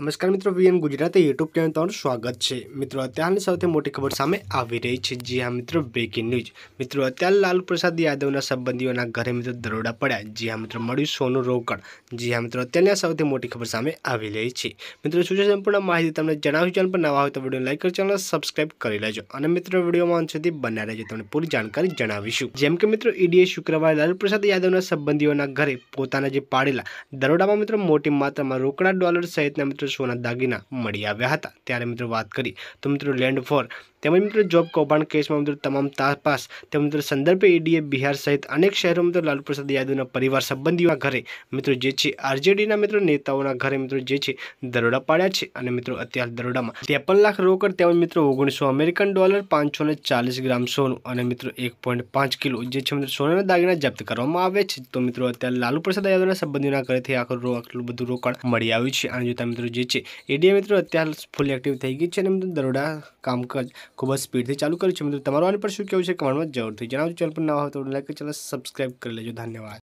નમસ્કાર મિત્રો VN Gujarati YouTube channel તમારું સ્વાગત છે મિત્રો અત્યારની સૌથી મોટી ખબર સામે આવી રહી છે જી હા મિત્રો બ્રેકિંગ ન્યૂઝ મિત્રો અત્યારે લાલુ પ્રસાદ યાદવના સંબંધીઓના ઘરે મિત્રો દરોડા પડ્યા જી હા મિત્રો મળ્યું સોનું રોકડ જી હા મિત્રો અત્યારની સૌથી મોટી ખબર સામે આવી રહી છે મિત્રો શું છે સંપૂર્ણ માહિતી તમને જણાવ્યું ચેનલ પર નવા હોય તો વિડીયો લાઈક કરો ચેનલ સબસ્ક્રાઈબ કરી લેજો અને મિત્રો વિડીયોમાં અંત સુધી બના રહેજો તમને પૂરી જાણકારી જણાવીશું જેમ કે મિત્રો ઈડીએ શુક્રવારે લાલુ પ્રસાદ યાદવના સંબંધીઓના ઘરે પોતાના જે પાડેલા દરોડામાં મિત્રો મોટી માત્રામાં રોકડા ડોલર સહિતના મિત્રો સોના દાગીના મળી આવ્યા હતા ત્યારે મિત્રો વાત કરી તો મિત્રો લેન્ડ ફોર તેમજ મિત્રો જોબ કૌભાંડ કેસમાં મિત્રો તમામ તપાસ તેમજ મિત્રો સંદર્ભે ઈડીએ બિહાર સહિત અનેક શહેરોમાં મિત્રો લાલુપ્રસાદ યાદવના પરિવાર સંબંધીઓના ઘરે મિત્રો જે છે આરજેડીના મિત્રો નેતાઓના ઘરે મિત્રો જે છે દરોડા પાડ્યા છે અને મિત્રો અત્યારે દરોડામાં ત્રેપન લાખ રોકડ તેમજ મિત્રો ઓગણીસો અમેરિકન ડોલર પાંચસો ચાલીસ ગ્રામ સોનું અને મિત્રો એક પોઈન્ટ પાંચ કિલો જે છે મિત્રો સોનાના દાગીના જપ્ત કરવામાં આવ્યા છે તો મિત્રો અત્યારે લાલુ પ્રસાદ યાદવના સંબંધીઓના ઘરેથી આખું આટલું બધું રોકડ મળી આવ્યું છે અને જોતા મિત્રો જે છે એડીએ મિત્રો અત્યારે ફૂલ એક્ટિવ થઈ ગઈ છે અને મિત્રો દરોડા કામકાજ ખૂબ જ સ્પીડથી ચાલુ કર્યું છે મિત્રો તમારું આની પર શું કહેવું છે કમેન્ટમાં જરૂરથી જણાવજો ચેનલ પર ના હોય તો લાઈક ચેનલ સબસ્ક્રાઈબ કરી લેજો ધન્યવાદ